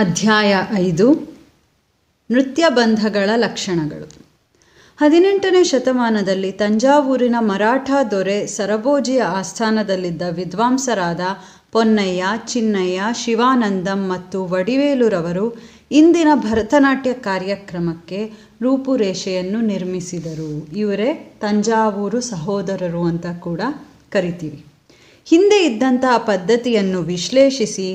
ಅಧ್ಯಾಯ ಐದು ನೃತ್ಯ ಬಂಧಗಳ ಲಕ್ಷಣಗಳು ಹದಿನೆಂಟನೇ ಶತಮಾನದಲ್ಲಿ ತಂಜಾವೂರಿನ ಮರಾಠ ದೊರೆ ಸರಬೋಜಿಯ ಆಸ್ಥಾನದಲ್ಲಿದ್ದ ವಿದ್ವಾಂಸರಾದ ಪೊನ್ನಯ್ಯ ಚಿನ್ನಯ್ಯ ಶಿವಾನಂದಂ ಮತ್ತು ವಡಿವೇಲುರವರು ಇಂದಿನ ಭರತನಾಟ್ಯ ಕಾರ್ಯಕ್ರಮಕ್ಕೆ ರೂಪುರೇಷೆಯನ್ನು ನಿರ್ಮಿಸಿದರು ಇವರೇ ತಂಜಾವೂರು ಸಹೋದರರು ಅಂತ ಕೂಡ ಕರಿತೀವಿ ಹಿಂದೆ ಇದ್ದಂತಹ ಪದ್ಧತಿಯನ್ನು ವಿಶ್ಲೇಷಿಸಿ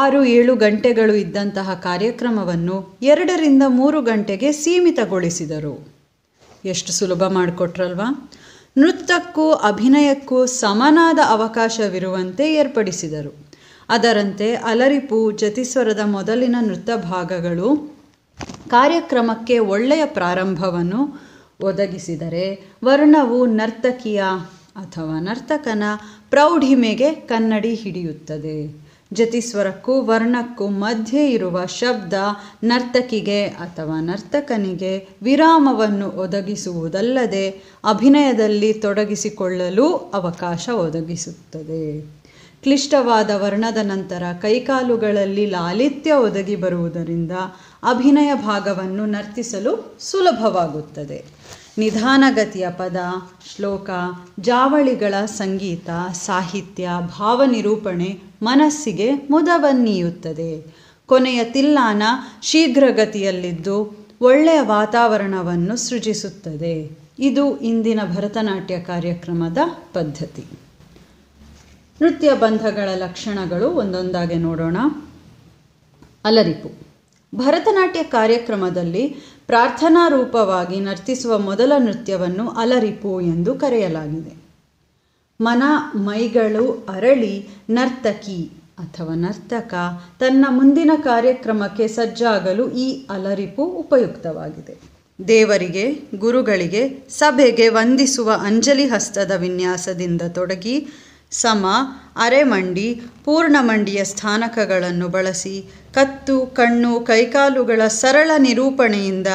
ಆರು ಏಳು ಗಂಟೆಗಳು ಇದ್ದಂತಹ ಕಾರ್ಯಕ್ರಮವನ್ನು ಎರಡರಿಂದ ಮೂರು ಗಂಟೆಗೆ ಸೀಮಿತಗೊಳಿಸಿದರು ಎಷ್ಟು ಸುಲಭ ಮಾಡಿಕೊಟ್ರಲ್ವಾ ನೃತ್ಯಕ್ಕೂ ಅಭಿನಯಕ್ಕೂ ಸಮನಾದ ಅವಕಾಶವಿರುವಂತೆ ಏರ್ಪಡಿಸಿದರು ಅದರಂತೆ ಅಲರಿಪು ಜತಿಸ್ವರದ ಮೊದಲಿನ ನೃತ್ಯ ಭಾಗಗಳು ಕಾರ್ಯಕ್ರಮಕ್ಕೆ ಒಳ್ಳೆಯ ಪ್ರಾರಂಭವನ್ನು ಒದಗಿಸಿದರೆ ವರ್ಣವು ನರ್ತಕಿಯ ಅಥವಾ ನರ್ತಕನ ಪ್ರೌಢಿಮೆಗೆ ಕನ್ನಡಿ ಹಿಡಿಯುತ್ತದೆ ಜತಿಸ್ವರಕ್ಕೂ ವರ್ಣಕ್ಕೂ ಮಧ್ಯೆ ಇರುವ ಶಬ್ದ ನರ್ತಕಿಗೆ ಅಥವಾ ನರ್ತಕನಿಗೆ ವಿರಾಮವನ್ನು ಒದಗಿಸುವುದಲ್ಲದೆ ಅಭಿನಯದಲ್ಲಿ ತೊಡಗಿಸಿಕೊಳ್ಳಲು ಅವಕಾಶ ಒದಗಿಸುತ್ತದೆ ಕ್ಲಿಷ್ಟವಾದ ವರ್ಣದ ನಂತರ ಕೈಕಾಲುಗಳಲ್ಲಿ ಲಾಲಿತ್ಯ ಒದಗಿ ಬರುವುದರಿಂದ ಅಭಿನಯ ಭಾಗವನ್ನು ನರ್ತಿಸಲು ಸುಲಭವಾಗುತ್ತದೆ ನಿಧಾನಗತಿಯ ಪದ ಶ್ಲೋಕ ಜಾವಳಿಗಳ ಸಂಗೀತ ಸಾಹಿತ್ಯ ಭಾವನಿರೂಪಣೆ ಮನಸ್ಸಿಗೆ ಮುದವನ್ನೀಯುತ್ತದೆ ಕೊನೆಯ ತಿಲ್ಲಾನ ಶೀಘ್ರಗತಿಯಲ್ಲಿದ್ದು ಒಳ್ಳೆಯ ವಾತಾವರಣವನ್ನು ಸೃಜಿಸುತ್ತದೆ ಇದು ಇಂದಿನ ಭರತನಾಟ್ಯ ಕಾರ್ಯಕ್ರಮದ ಪದ್ಧತಿ ನೃತ್ಯ ಬಂಧಗಳ ಲಕ್ಷಣಗಳು ಒಂದೊಂದಾಗಿ ನೋಡೋಣ ಅಲರಿಪು ಭರತನಾಟ್ಯ ಕಾರ್ಯಕ್ರಮದಲ್ಲಿ ಪ್ರಾರ್ಥನಾ ರೂಪವಾಗಿ ನರ್ತಿಸುವ ಮೊದಲ ನೃತ್ಯವನ್ನು ಅಲರಿಪು ಎಂದು ಕರೆಯಲಾಗಿದೆ ಮನ ಮೈಗಳು ಅರಳಿ ನರ್ತಕಿ ಅಥವಾ ನರ್ತಕ ತನ್ನ ಮುಂದಿನ ಕಾರ್ಯಕ್ರಮಕ್ಕೆ ಸಜ್ಜಾಗಲು ಈ ಅಲರಿಪು ಉಪಯುಕ್ತವಾಗಿದೆ ದೇವರಿಗೆ ಗುರುಗಳಿಗೆ ಸಭೆಗೆ ವಂದಿಸುವ ಅಂಜಲಿ ಹಸ್ತದ ವಿನ್ಯಾಸದಿಂದ ತೊಡಗಿ ಸಮ ಅರೆಮಂಡಿ ಪೂರ್ಣಮಂಡಿಯ ಸ್ಥಾನಕಗಳನ್ನು ಬಳಸಿ ಕತ್ತು ಕಣ್ಣು ಕೈಕಾಲುಗಳ ಸರಳ ನಿರೂಪಣೆಯಿಂದ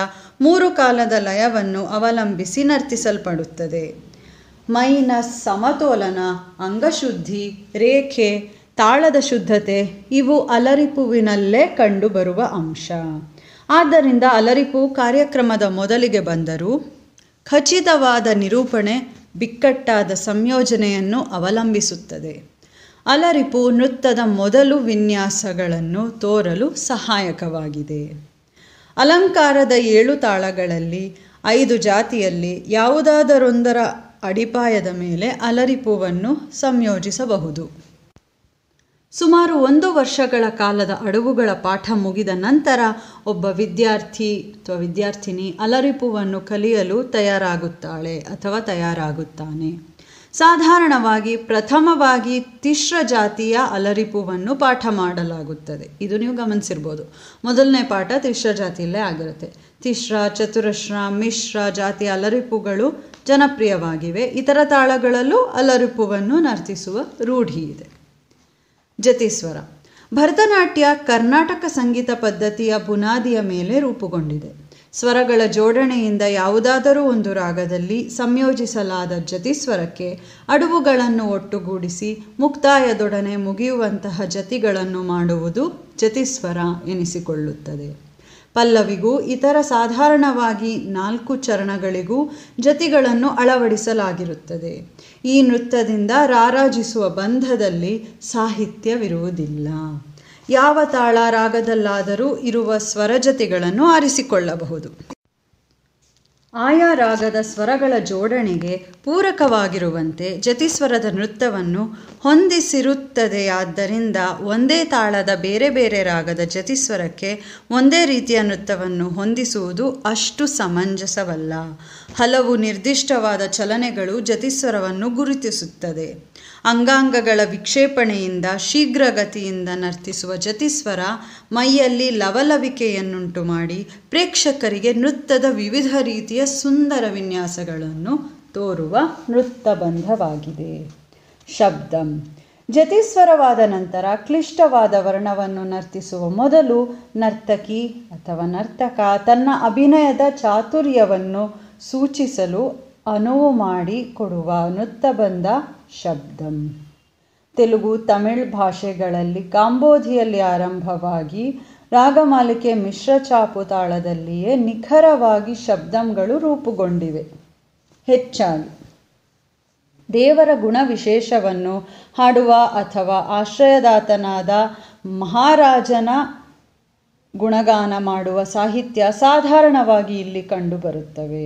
ಮೂರು ಕಾಲದ ಲಯವನ್ನು ಅವಲಂಬಿಸಿ ನರ್ತಿಸಲ್ಪಡುತ್ತದೆ ಮೈನಸ್ ಸಮತೋಲನ ಅಂಗಶುದ್ಧಿ ರೇಖೆ ತಾಳದ ಶುದ್ಧತೆ ಇವು ಅಲರಿಪುವಿನಲ್ಲೇ ಕಂಡುಬರುವ ಅಂಶ ಆದ್ದರಿಂದ ಅಲರಿಪು ಕಾರ್ಯಕ್ರಮದ ಮೊದಲಿಗೆ ಬಂದರೂ ಖಚಿತವಾದ ನಿರೂಪಣೆ ಬಿಕ್ಕಟ್ಟಾದ ಸಂಯೋಜನೆಯನ್ನು ಅವಲಂಬಿಸುತ್ತದೆ ಅಲರಿಪು ನೃತ್ಯದ ಮೊದಲು ವಿನ್ಯಾಸಗಳನ್ನು ತೋರಲು ಸಹಾಯಕವಾಗಿದೆ ಅಲಂಕಾರದ ಏಳು ತಾಳಗಳಲ್ಲಿ ಐದು ಜಾತಿಯಲ್ಲಿ ಯಾವುದಾದರೊಂದರ ಅಡಿಪಾಯದ ಮೇಲೆ ಅಲರಿಪುವನ್ನು ಸಂಯೋಜಿಸಬಹುದು ಸುಮಾರು ಒಂದು ವರ್ಷಗಳ ಕಾಲದ ಅಡವುಗಳ ಪಾಠ ಮುಗಿದ ನಂತರ ಒಬ್ಬ ವಿದ್ಯಾರ್ಥಿ ಅಥವಾ ವಿದ್ಯಾರ್ಥಿನಿ ಅಲರಿಪುವನ್ನು ಕಲಿಯಲು ತಯಾರಾಗುತ್ತಾಳೆ ಅಥವಾ ತಯಾರಾಗುತ್ತಾನೆ ಸಾಧಾರಣವಾಗಿ ಪ್ರಥಮವಾಗಿ ತಿಶ್ರ ಜಾತಿಯ ಅಲರಿಪುವನ್ನು ಪಾಠ ಮಾಡಲಾಗುತ್ತದೆ ಇದು ನೀವು ಗಮನಿಸಿರ್ಬೋದು ಮೊದಲನೇ ಪಾಠ ತಿಶ್ರ ಜಾತಿಯಲ್ಲೇ ಆಗಿರುತ್ತೆ ತಿಶ್ರ ಚತುರಶ್ರ ಮಿಶ್ರ ಜಾತಿಯ ಅಲರಿಪುಗಳು ಜನಪ್ರಿಯವಾಗಿವೆ ಇತರ ತಾಳಗಳಲ್ಲೂ ಅಲರಿಪುವನ್ನು ನರ್ತಿಸುವ ರೂಢಿ ಇದೆ ಜತಿಸ್ವರ ಭರತನಾಟ್ಯ ಕರ್ನಾಟಕ ಸಂಗೀತ ಪದ್ಧತಿಯ ಬುನಾದಿಯ ಮೇಲೆ ರೂಪುಗೊಂಡಿದೆ ಸ್ವರಗಳ ಜೋಡಣೆಯಿಂದ ಯಾವುದಾದರೂ ಒಂದು ರಾಗದಲ್ಲಿ ಸಂಯೋಜಿಸಲಾದ ಜತಿಸ್ವರಕ್ಕೆ ಅಡುವುಗಳನ್ನು ಒಟ್ಟುಗೂಡಿಸಿ ಮುಕ್ತಾಯದೊಡನೆ ಮುಗಿಯುವಂತಹ ಜತಿಗಳನ್ನು ಮಾಡುವುದು ಜತಿಸ್ವರ ಎನಿಸಿಕೊಳ್ಳುತ್ತದೆ ಪಲ್ಲವಿಗೂ ಇತರ ಸಾಧಾರಣವಾಗಿ ನಾಲ್ಕು ಚರಣಗಳಿಗೂ ಜತಿಗಳನ್ನು ಅಳವಡಿಸಲಾಗಿರುತ್ತದೆ ಈ ನೃತ್ಯದಿಂದ ರಾರಾಜಿಸುವ ಬಂಧದಲ್ಲಿ ಸಾಹಿತ್ಯವಿರುವುದಿಲ್ಲ ಯಾವ ತಾಳ ರಾಗದಲ್ಲಾದರೂ ಇರುವ ಸ್ವರಜತಿಗಳನ್ನು ಆರಿಸಿಕೊಳ್ಳಬಹುದು ಆಯಾ ರಾಗದ ಸ್ವರಗಳ ಜೋಡಣೆಗೆ ಪೂರಕವಾಗಿರುವಂತೆ ಜತಿಸ್ವರದ ನೃತ್ಯವನ್ನು ಹೊಂದಿಸಿರುತ್ತದೆಯಾದ್ದರಿಂದ ಒಂದೇ ತಾಳದ ಬೇರೆ ಬೇರೆ ರಾಗದ ಜತಿಸ್ವರಕ್ಕೆ ಒಂದೇ ರೀತಿಯ ನೃತ್ಯವನ್ನು ಹೊಂದಿಸುವುದು ಅಷ್ಟು ಸಮಂಜಸವಲ್ಲ ಹಲವು ನಿರ್ದಿಷ್ಟವಾದ ಚಲನೆಗಳು ಜತಿಸ್ವರವನ್ನು ಗುರುತಿಸುತ್ತದೆ ಅಂಗಾಂಗಗಳ ವಿಕ್ಷೇಪಣೆಯಿಂದ ಶೀಘ್ರಗತಿಯಿಂದ ನರ್ತಿಸುವ ಜತಿಸ್ವರ ಮೈಯಲ್ಲಿ ಲವಲವಿಕೆಯನ್ನುಂಟು ಮಾಡಿ ಪ್ರೇಕ್ಷಕರಿಗೆ ನೃತ್ಯದ ವಿವಿಧ ರೀತಿಯ ಸುಂದರ ವಿನ್ಯಾಸಗಳನ್ನು ತೋರುವ ನೃತ್ತಬಂಧವಾಗಿದೆ ಶಬ್ದಂ ಜತಿಸ್ವರವಾದ ನಂತರ ಕ್ಲಿಷ್ಟವಾದ ವರ್ಣವನ್ನು ನರ್ತಿಸುವ ಮೊದಲು ನರ್ತಕಿ ಅಥವಾ ನರ್ತಕ ತನ್ನ ಅಭಿನಯದ ಚಾತುರ್ಯವನ್ನು ಸೂಚಿಸಲು ಅನುವು ಮಾಡಿ ಕೊಡುವ ಬಂದ ಶಬ್ದಂ ತೆಲುಗು ತಮಿಳ್ ಭಾಷೆಗಳಲ್ಲಿ ಕಾಂಬೋಧಿಯಲ್ಲಿ ಆರಂಭವಾಗಿ ರಾಗಮಾಲಿಕೆ ಮಿಶ್ರ ಚಾಪು ತಾಳದಲ್ಲಿಯೇ ನಿಖರವಾಗಿ ಶಬ್ದಂಗಳು ರೂಪುಗೊಂಡಿವೆ ಹೆಚ್ಚಾಗಿ ದೇವರ ಗುಣ ವಿಶೇಷವನ್ನು ಹಾಡುವ ಅಥವಾ ಆಶ್ರಯದಾತನಾದ ಮಹಾರಾಜನ ಗುಣಗಾನ ಮಾಡುವ ಸಾಹಿತ್ಯ ಸಾಧಾರಣವಾಗಿ ಇಲ್ಲಿ ಕಂಡುಬರುತ್ತವೆ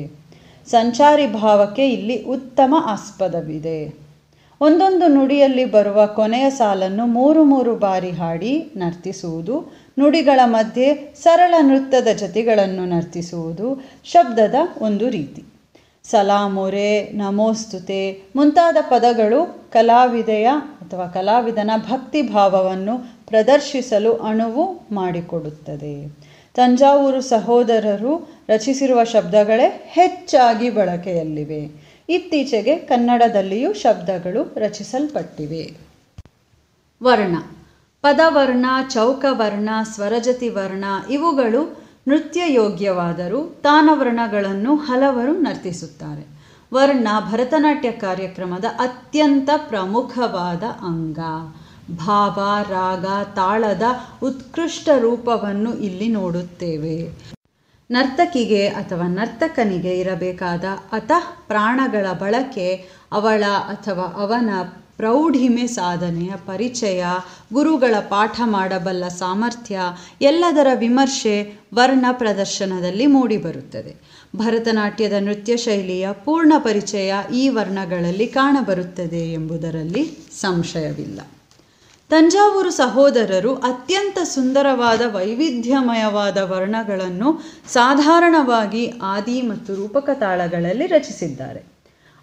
ಸಂಚಾರಿ ಭಾವಕ್ಕೆ ಇಲ್ಲಿ ಉತ್ತಮ ಆಸ್ಪದವಿದೆ ಒಂದೊಂದು ನುಡಿಯಲ್ಲಿ ಬರುವ ಕೊನೆಯ ಸಾಲನ್ನು ಮೂರು ಮೂರು ಬಾರಿ ಹಾಡಿ ನರ್ತಿಸುವುದು ನುಡಿಗಳ ಮಧ್ಯೆ ಸರಳ ನೃತ್ಯದ ಜತಿಗಳನ್ನು ನರ್ತಿಸುವುದು ಶಬ್ದದ ಒಂದು ರೀತಿ ಸಲಾಮೊರೆ ನಮೋಸ್ತುತೆ ಮುಂತಾದ ಪದಗಳು ಕಲಾವಿದೆಯ ಅಥವಾ ಕಲಾವಿದನ ಭಕ್ತಿ ಭಾವವನ್ನು ಪ್ರದರ್ಶಿಸಲು ಅಣುವು ಮಾಡಿಕೊಡುತ್ತದೆ ತಂಜಾವೂರು ಸಹೋದರರು ರಚಿಸಿರುವ ಶಬ್ದಗಳೇ ಹೆಚ್ಚಾಗಿ ಬಳಕೆಯಲ್ಲಿವೆ ಇತ್ತೀಚೆಗೆ ಕನ್ನಡದಲ್ಲಿಯೂ ಶಬ್ದಗಳು ರಚಿಸಲ್ಪಟ್ಟಿವೆ ವರ್ಣ ಪದವರ್ಣ ಚೌಕವರ್ಣ ಸ್ವರಜತಿ ವರ್ಣ ಇವುಗಳು ನೃತ್ಯ ಯೋಗ್ಯವಾದರೂ ತಾನವರ್ಣಗಳನ್ನು ಹಲವರು ನರ್ತಿಸುತ್ತಾರೆ ವರ್ಣ ಭರತನಾಟ್ಯ ಕಾರ್ಯಕ್ರಮದ ಅತ್ಯಂತ ಪ್ರಮುಖವಾದ ಅಂಗ ಭಾವ ರಾಗ ತಾಳದ ಉತ್ಕೃಷ್ಟ ರೂಪವನ್ನು ಇಲ್ಲಿ ನೋಡುತ್ತೇವೆ ನರ್ತಕಿಗೆ ಅಥವಾ ನರ್ತಕನಿಗೆ ಇರಬೇಕಾದ ಅತಃ ಪ್ರಾಣಗಳ ಬಳಕೆ ಅವಳ ಅಥವಾ ಅವನ ಪ್ರೌಢಿಮೆ ಸಾಧನೆಯ ಪರಿಚಯ ಗುರುಗಳ ಪಾಠ ಮಾಡಬಲ್ಲ ಸಾಮರ್ಥ್ಯ ಎಲ್ಲದರ ವಿಮರ್ಶೆ ವರ್ಣ ಪ್ರದರ್ಶನದಲ್ಲಿ ಮೂಡಿಬರುತ್ತದೆ ಭರತನಾಟ್ಯದ ನೃತ್ಯ ಶೈಲಿಯ ಪೂರ್ಣ ಪರಿಚಯ ಈ ವರ್ಣಗಳಲ್ಲಿ ಕಾಣಬರುತ್ತದೆ ಎಂಬುದರಲ್ಲಿ ಸಂಶಯವಿಲ್ಲ ತಂಜಾವೂರು ಸಹೋದರರು ಅತ್ಯಂತ ಸುಂದರವಾದ ವೈವಿಧ್ಯಮಯವಾದ ವರ್ಣಗಳನ್ನು ಸಾಧಾರಣವಾಗಿ ಆದಿ ಮತ್ತು ರೂಪಕ ತಾಳಗಳಲ್ಲಿ ರಚಿಸಿದ್ದಾರೆ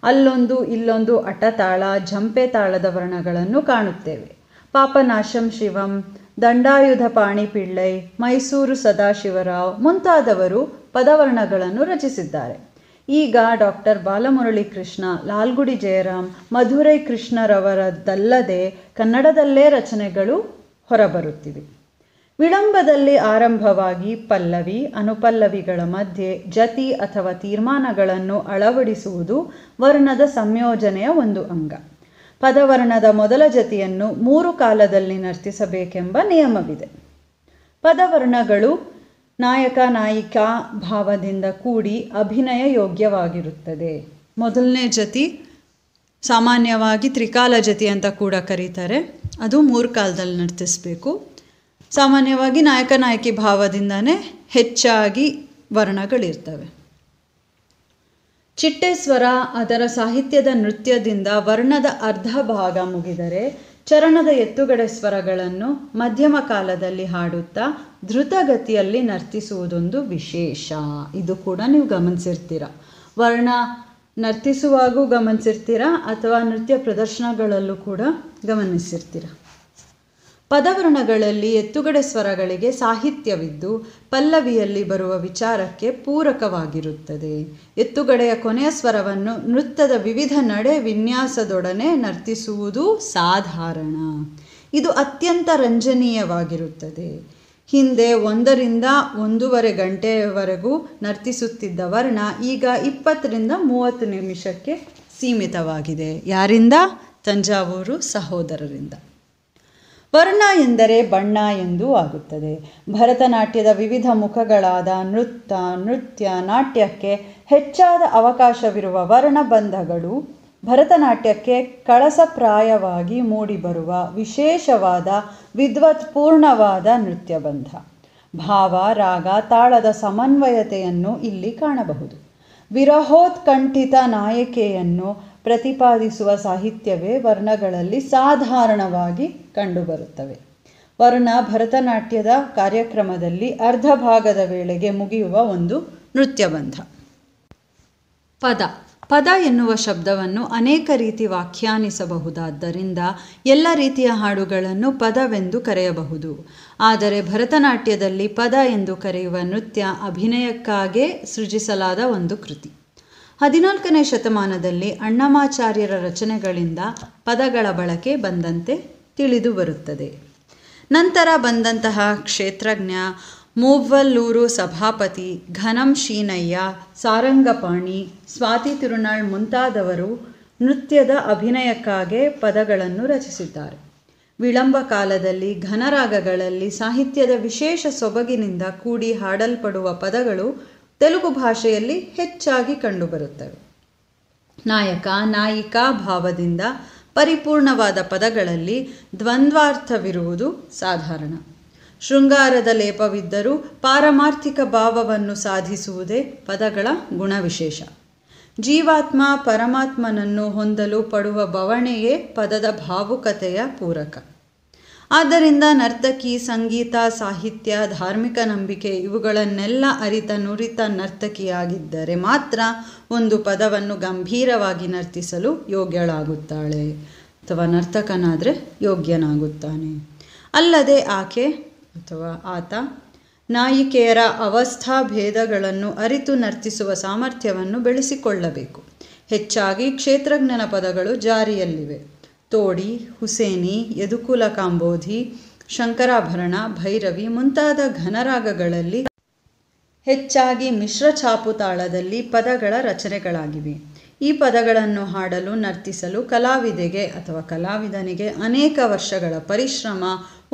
ಅಲ್ಲೊಂದು ಇಲ್ಲೊಂದು ಅಟತಾಳ ಜಂಪೆ ತಾಳದ ವರ್ಣಗಳನ್ನು ಕಾಣುತ್ತೇವೆ ಪಾಪನಾಶಂ ಶಿವಂ ದಂಡಾಯುಧ ಪಾಣಿಪಿಳ್ಳೈ ಮೈಸೂರು ಸದಾಶಿವರಾವ್ ಮುಂತಾದವರು ಪದವರ್ಣಗಳನ್ನು ರಚಿಸಿದ್ದಾರೆ ಈಗ ಡಾಕ್ಟರ್ ಬಾಲಮುರಳಿ ಕೃಷ್ಣ ಲಾಲ್ಗುಡಿ ಜಯರಾಮ್ ಮಧುರೈ ಕೃಷ್ಣರವರದ್ದಲ್ಲದೆ ಕನ್ನಡದಲ್ಲೇ ರಚನೆಗಳು ಹೊರಬರುತ್ತಿವೆ ವಿಳಂಬದಲ್ಲಿ ಆರಂಭವಾಗಿ ಪಲ್ಲವಿ ಅನುಪಲ್ಲವಿಗಳ ಮಧ್ಯೆ ಜತಿ ಅಥವಾ ತೀರ್ಮಾನಗಳನ್ನು ಅಳವಡಿಸುವುದು ವರ್ಣದ ಸಂಯೋಜನೆಯ ಒಂದು ಅಂಗ ಪದವರ್ಣದ ಮೊದಲ ಜತಿಯನ್ನು ಮೂರು ಕಾಲದಲ್ಲಿ ನರ್ತಿಸಬೇಕೆಂಬ ನಿಯಮವಿದೆ ಪದವರ್ಣಗಳು ನಾಯಕ ನಾಯಿಕಾ ಭಾವದಿಂದ ಕೂಡಿ ಅಭಿನಯ ಯೋಗ್ಯವಾಗಿರುತ್ತದೆ ಮೊದಲನೇ ಜತಿ ಸಾಮಾನ್ಯವಾಗಿ ತ್ರಿಕಾಲ ಜತಿ ಅಂತ ಕೂಡ ಕರೀತಾರೆ ಅದು ಮೂರು ಕಾಲದಲ್ಲಿ ನರ್ತಿಸಬೇಕು ಸಾಮಾನ್ಯವಾಗಿ ನಾಯಕ ನಾಯಕಿ ಭಾವದಿಂದನೇ ಹೆಚ್ಚಾಗಿ ವರ್ಣಗಳಿರ್ತವೆ ಚಿಟ್ಟೆ ಸ್ವರ ಅದರ ಸಾಹಿತ್ಯದ ನೃತ್ಯದಿಂದ ವರ್ಣದ ಅರ್ಧ ಭಾಗ ಮುಗಿದರೆ ಚರಣದ ಎತ್ತುಗಡೆ ಸ್ವರಗಳನ್ನು ಮಧ್ಯಮ ಕಾಲದಲ್ಲಿ ಹಾಡುತ್ತಾ ಧೃತಗತಿಯಲ್ಲಿ ನರ್ತಿಸುವುದೊಂದು ವಿಶೇಷ ಇದು ಕೂಡ ನೀವು ಗಮನಿಸಿರ್ತೀರ ವರ್ಣ ನರ್ತಿಸುವಾಗೂ ಗಮನಿಸಿರ್ತೀರ ಅಥವಾ ನೃತ್ಯ ಪ್ರದರ್ಶನಗಳಲ್ಲೂ ಕೂಡ ಗಮನಿಸಿರ್ತೀರ ಪದವರ್ಣಗಳಲ್ಲಿ ಎತ್ತುಗಡೆ ಸ್ವರಗಳಿಗೆ ಸಾಹಿತ್ಯವಿದ್ದು ಪಲ್ಲವಿಯಲ್ಲಿ ಬರುವ ವಿಚಾರಕ್ಕೆ ಪೂರಕವಾಗಿರುತ್ತದೆ ಎತ್ತುಗಡೆಯ ಕೊನೆಯ ಸ್ವರವನ್ನು ನೃತ್ಯದ ವಿವಿಧ ನಡೆ ವಿನ್ಯಾಸದೊಡನೆ ನರ್ತಿಸುವುದು ಸಾಧಾರಣ ಇದು ಅತ್ಯಂತ ರಂಜನೀಯವಾಗಿರುತ್ತದೆ ಹಿಂದೆ ಒಂದರಿಂದ ಒಂದೂವರೆ ಗಂಟೆಯವರೆಗೂ ನರ್ತಿಸುತ್ತಿದ್ದ ವರ್ಣ ಈಗ ಇಪ್ಪತ್ತರಿಂದ ಮೂವತ್ತು ನಿಮಿಷಕ್ಕೆ ಸೀಮಿತವಾಗಿದೆ ಯಾರಿಂದ ತಂಜಾವೂರು ಸಹೋದರರಿಂದ ವರ್ಣ ಎಂದರೆ ಬಣ್ಣ ಎಂದೂ ಆಗುತ್ತದೆ ಭರತನಾಟ್ಯದ ವಿವಿಧ ಮುಖಗಳಾದ ನೃತ್ಯ ನೃತ್ಯ ನಾಟ್ಯಕ್ಕೆ ಹೆಚ್ಚಾದ ಅವಕಾಶವಿರುವ ವರ್ಣಬಂಧಗಳು ಭರತನಾಟ್ಯಕ್ಕೆ ಕಳಸಪ್ರಾಯವಾಗಿ ಮೂಡಿಬರುವ ವಿಶೇಷವಾದ ವಿದ್ವತ್ಪೂರ್ಣವಾದ ಬಂಧ ಭಾವ ರಾಗ ತಾಳದ ಸಮನ್ವಯತೆಯನ್ನು ಇಲ್ಲಿ ಕಾಣಬಹುದು ವಿರಹೋತ್ಕಂಠಿತ ನಾಯಕಿಯನ್ನು ಪ್ರತಿಪಾದಿಸುವ ಸಾಹಿತ್ಯವೇ ವರ್ಣಗಳಲ್ಲಿ ಸಾಧಾರಣವಾಗಿ ಕಂಡುಬರುತ್ತವೆ ವರ್ಣ ಭರತನಾಟ್ಯದ ಕಾರ್ಯಕ್ರಮದಲ್ಲಿ ಅರ್ಧ ಭಾಗದ ವೇಳೆಗೆ ಮುಗಿಯುವ ಒಂದು ನೃತ್ಯಬಂಧ ಪದ ಪದ ಎನ್ನುವ ಶಬ್ದವನ್ನು ಅನೇಕ ರೀತಿ ವ್ಯಾಖ್ಯಾನಿಸಬಹುದಾದ್ದರಿಂದ ಎಲ್ಲ ರೀತಿಯ ಹಾಡುಗಳನ್ನು ಪದವೆಂದು ಕರೆಯಬಹುದು ಆದರೆ ಭರತನಾಟ್ಯದಲ್ಲಿ ಪದ ಎಂದು ಕರೆಯುವ ನೃತ್ಯ ಅಭಿನಯಕ್ಕಾಗೇ ಸೃಜಿಸಲಾದ ಒಂದು ಕೃತಿ ಹದಿನಾಲ್ಕನೇ ಶತಮಾನದಲ್ಲಿ ಅಣ್ಣಮಾಚಾರ್ಯರ ರಚನೆಗಳಿಂದ ಪದಗಳ ಬಳಕೆ ಬಂದಂತೆ ತಿಳಿದು ಬರುತ್ತದೆ ನಂತರ ಬಂದಂತಹ ಕ್ಷೇತ್ರಜ್ಞ ಮೂವ್ವಲ್ಲೂರು ಸಭಾಪತಿ ಘನಂ ಶೀನಯ್ಯ ಸಾರಂಗಪಾಣಿ ಸ್ವಾತಿ ತಿರುನಾಳ್ ಮುಂತಾದವರು ನೃತ್ಯದ ಅಭಿನಯಕ್ಕಾಗೆ ಪದಗಳನ್ನು ರಚಿಸಿದ್ದಾರೆ ವಿಳಂಬ ಕಾಲದಲ್ಲಿ ಘನರಾಗಗಳಲ್ಲಿ ಸಾಹಿತ್ಯದ ವಿಶೇಷ ಸೊಬಗಿನಿಂದ ಕೂಡಿ ಹಾಡಲ್ಪಡುವ ಪದಗಳು ತೆಲುಗು ಭಾಷೆಯಲ್ಲಿ ಹೆಚ್ಚಾಗಿ ಕಂಡುಬರುತ್ತವೆ ನಾಯಕ ನಾಯಿಕಾ ಭಾವದಿಂದ ಪರಿಪೂರ್ಣವಾದ ಪದಗಳಲ್ಲಿ ದ್ವಂದ್ವಾರ್ಥವಿರುವುದು ಸಾಧಾರಣ ಶೃಂಗಾರದ ಲೇಪವಿದ್ದರೂ ಪಾರಮಾರ್ಥಿಕ ಭಾವವನ್ನು ಸಾಧಿಸುವುದೇ ಪದಗಳ ಗುಣವಿಶೇಷ ಜೀವಾತ್ಮ ಪರಮಾತ್ಮನನ್ನು ಹೊಂದಲು ಪಡುವ ಬವಣೆಯೇ ಪದದ ಭಾವುಕತೆಯ ಪೂರಕ ಆದ್ದರಿಂದ ನರ್ತಕಿ ಸಂಗೀತ ಸಾಹಿತ್ಯ ಧಾರ್ಮಿಕ ನಂಬಿಕೆ ಇವುಗಳನ್ನೆಲ್ಲ ಅರಿತ ನುರಿತ ನರ್ತಕಿಯಾಗಿದ್ದರೆ ಮಾತ್ರ ಒಂದು ಪದವನ್ನು ಗಂಭೀರವಾಗಿ ನರ್ತಿಸಲು ಯೋಗ್ಯಳಾಗುತ್ತಾಳೆ ಅಥವಾ ನರ್ತಕನಾದರೆ ಯೋಗ್ಯನಾಗುತ್ತಾನೆ ಅಲ್ಲದೆ ಆಕೆ ಅಥವಾ ಆತ ನಾಯಿಕೆಯರ ಅವಸ್ಥಾ ಭೇದಗಳನ್ನು ಅರಿತು ನರ್ತಿಸುವ ಸಾಮರ್ಥ್ಯವನ್ನು ಬೆಳೆಸಿಕೊಳ್ಳಬೇಕು ಹೆಚ್ಚಾಗಿ ಕ್ಷೇತ್ರಜ್ಞನ ಪದಗಳು ಜಾರಿಯಲ್ಲಿವೆ ತೋಡಿ ಹುಸೇನಿ ಯದುಕುಲ ಕಾಂಬೋಧಿ ಶಂಕರಾಭರಣ ಭೈರವಿ ಮುಂತಾದ ಘನರಾಗಗಳಲ್ಲಿ ಹೆಚ್ಚಾಗಿ ಮಿಶ್ರ ಛಾಪು ತಾಳದಲ್ಲಿ ಪದಗಳ ರಚನೆಗಳಾಗಿವೆ ಈ ಪದಗಳನ್ನು ಹಾಡಲು ನರ್ತಿಸಲು ಕಲಾವಿದೆಗೆ ಅಥವಾ ಕಲಾವಿದನಿಗೆ ಅನೇಕ ವರ್ಷಗಳ ಪರಿಶ್ರಮ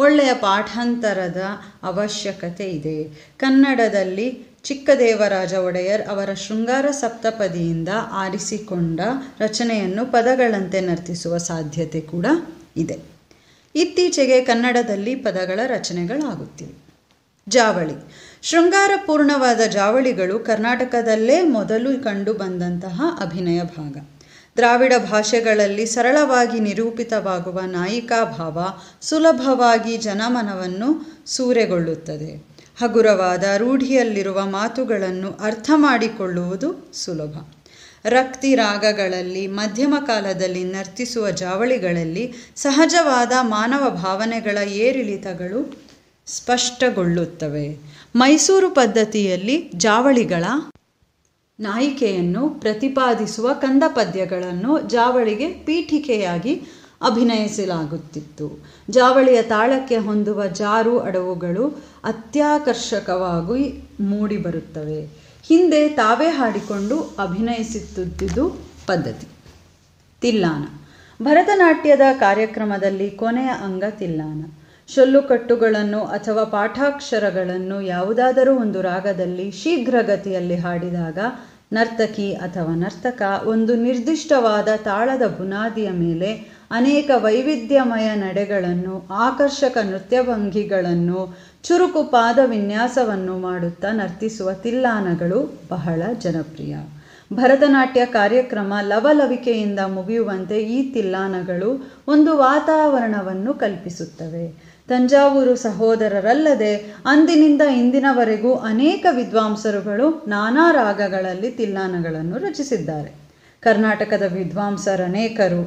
ಒಳ್ಳೆಯ ಪಾಠಾಂತರದ ಅವಶ್ಯಕತೆ ಇದೆ ಕನ್ನಡದಲ್ಲಿ ಚಿಕ್ಕದೇವರಾಜ ಒಡೆಯರ್ ಅವರ ಶೃಂಗಾರ ಸಪ್ತಪದಿಯಿಂದ ಆರಿಸಿಕೊಂಡ ರಚನೆಯನ್ನು ಪದಗಳಂತೆ ನರ್ತಿಸುವ ಸಾಧ್ಯತೆ ಕೂಡ ಇದೆ ಇತ್ತೀಚೆಗೆ ಕನ್ನಡದಲ್ಲಿ ಪದಗಳ ರಚನೆಗಳಾಗುತ್ತಿವೆ ಜಾವಳಿ ಶೃಂಗಾರ ಪೂರ್ಣವಾದ ಜಾವಳಿಗಳು ಕರ್ನಾಟಕದಲ್ಲೇ ಮೊದಲು ಕಂಡು ಬಂದಂತಹ ಅಭಿನಯ ಭಾಗ ದ್ರಾವಿಡ ಭಾಷೆಗಳಲ್ಲಿ ಸರಳವಾಗಿ ನಿರೂಪಿತವಾಗುವ ನಾಯಿಕಾ ಭಾವ ಸುಲಭವಾಗಿ ಜನಮನವನ್ನು ಸೂರೆಗೊಳ್ಳುತ್ತದೆ ಹಗುರವಾದ ರೂಢಿಯಲ್ಲಿರುವ ಮಾತುಗಳನ್ನು ಅರ್ಥ ಮಾಡಿಕೊಳ್ಳುವುದು ಸುಲಭ ರಕ್ತಿ ರಾಗಗಳಲ್ಲಿ ಮಧ್ಯಮ ಕಾಲದಲ್ಲಿ ನರ್ತಿಸುವ ಜಾವಳಿಗಳಲ್ಲಿ ಸಹಜವಾದ ಮಾನವ ಭಾವನೆಗಳ ಏರಿಳಿತಗಳು ಸ್ಪಷ್ಟಗೊಳ್ಳುತ್ತವೆ ಮೈಸೂರು ಪದ್ಧತಿಯಲ್ಲಿ ಜಾವಳಿಗಳ ನಾಯಿಕೆಯನ್ನು ಪ್ರತಿಪಾದಿಸುವ ಕಂದ ಪದ್ಯಗಳನ್ನು ಜಾವಳಿಗೆ ಪೀಠಿಕೆಯಾಗಿ ಅಭಿನಯಿಸಲಾಗುತ್ತಿತ್ತು ಜಾವಳಿಯ ತಾಳಕ್ಕೆ ಹೊಂದುವ ಜಾರು ಅಡವುಗಳು ಅತ್ಯಾಕರ್ಷಕವಾಗಿ ಮೂಡಿಬರುತ್ತವೆ ಹಿಂದೆ ತಾವೇ ಹಾಡಿಕೊಂಡು ಅಭಿನಯಿಸುತ್ತಿದ್ದುದು ಪದ್ಧತಿ ತಿಲ್ಲಾನ ಭರತನಾಟ್ಯದ ಕಾರ್ಯಕ್ರಮದಲ್ಲಿ ಕೊನೆಯ ಅಂಗ ತಿಲ್ಲಾನ ಶೊಲ್ಲುಕಟ್ಟುಗಳನ್ನು ಅಥವಾ ಪಾಠಾಕ್ಷರಗಳನ್ನು ಯಾವುದಾದರೂ ಒಂದು ರಾಗದಲ್ಲಿ ಶೀಘ್ರಗತಿಯಲ್ಲಿ ಹಾಡಿದಾಗ ನರ್ತಕಿ ಅಥವಾ ನರ್ತಕ ಒಂದು ನಿರ್ದಿಷ್ಟವಾದ ತಾಳದ ಬುನಾದಿಯ ಮೇಲೆ ಅನೇಕ ವೈವಿಧ್ಯಮಯ ನಡೆಗಳನ್ನು ಆಕರ್ಷಕ ನೃತ್ಯಭಂಗಿಗಳನ್ನು ಚುರುಕು ಪಾದ ವಿನ್ಯಾಸವನ್ನು ಮಾಡುತ್ತಾ ನರ್ತಿಸುವ ತಿಲ್ಲಾನಗಳು ಬಹಳ ಜನಪ್ರಿಯ ಭರತನಾಟ್ಯ ಕಾರ್ಯಕ್ರಮ ಲವಲವಿಕೆಯಿಂದ ಮುಗಿಯುವಂತೆ ಈ ತಿಲ್ಲಾನಗಳು ಒಂದು ವಾತಾವರಣವನ್ನು ಕಲ್ಪಿಸುತ್ತವೆ ತಂಜಾವೂರು ಸಹೋದರರಲ್ಲದೆ ಅಂದಿನಿಂದ ಇಂದಿನವರೆಗೂ ಅನೇಕ ವಿದ್ವಾಂಸರುಗಳು ನಾನಾ ರಾಗಗಳಲ್ಲಿ ತಿಲ್ಲಾನಗಳನ್ನು ರಚಿಸಿದ್ದಾರೆ ಕರ್ನಾಟಕದ ವಿದ್ವಾಂಸರನೇಕರು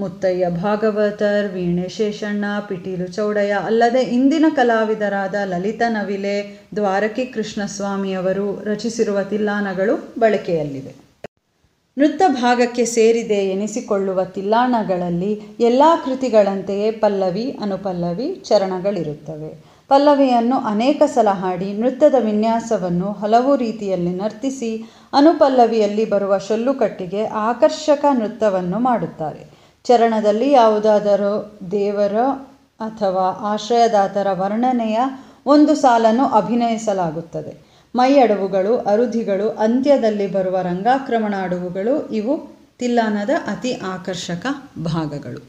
ಮುತ್ತಯ್ಯ ಭಾಗವತರ್ ವೀಣೆ ಶೇಷಣ್ಣ ಪಿಟೀಲು ಚೌಡಯ್ಯ ಅಲ್ಲದೆ ಇಂದಿನ ಕಲಾವಿದರಾದ ಲಲಿತ ನವಿಲೆ ದ್ವಾರಕಿ ಕೃಷ್ಣಸ್ವಾಮಿಯವರು ರಚಿಸಿರುವ ತಿಲ್ಲಾನಗಳು ಬಳಕೆಯಲ್ಲಿವೆ ನೃತ್ಯ ಭಾಗಕ್ಕೆ ಸೇರಿದೆ ಎನಿಸಿಕೊಳ್ಳುವ ತಿಲ್ಲಾಣಗಳಲ್ಲಿ ಎಲ್ಲ ಕೃತಿಗಳಂತೆಯೇ ಪಲ್ಲವಿ ಅನುಪಲ್ಲವಿ ಚರಣಗಳಿರುತ್ತವೆ ಪಲ್ಲವಿಯನ್ನು ಅನೇಕ ಸಲ ಹಾಡಿ ನೃತ್ಯದ ವಿನ್ಯಾಸವನ್ನು ಹಲವು ರೀತಿಯಲ್ಲಿ ನರ್ತಿಸಿ ಅನುಪಲ್ಲವಿಯಲ್ಲಿ ಬರುವ ಶೊಲ್ಲುಕಟ್ಟಿಗೆ ಆಕರ್ಷಕ ನೃತ್ಯವನ್ನು ಮಾಡುತ್ತಾರೆ ಚರಣದಲ್ಲಿ ಯಾವುದಾದರೂ ದೇವರ ಅಥವಾ ಆಶ್ರಯದಾತರ ವರ್ಣನೆಯ ಒಂದು ಸಾಲನ್ನು ಅಭಿನಯಿಸಲಾಗುತ್ತದೆ ಮೈಯಡವುಗಳು ಅರುಧಿಗಳು ಅಂತ್ಯದಲ್ಲಿ ಬರುವ ರಂಗಾಕ್ರಮಣ ಅಡವುಗಳು ಇವು ತಿಲ್ಲಾನದ ಅತಿ ಆಕರ್ಷಕ ಭಾಗಗಳು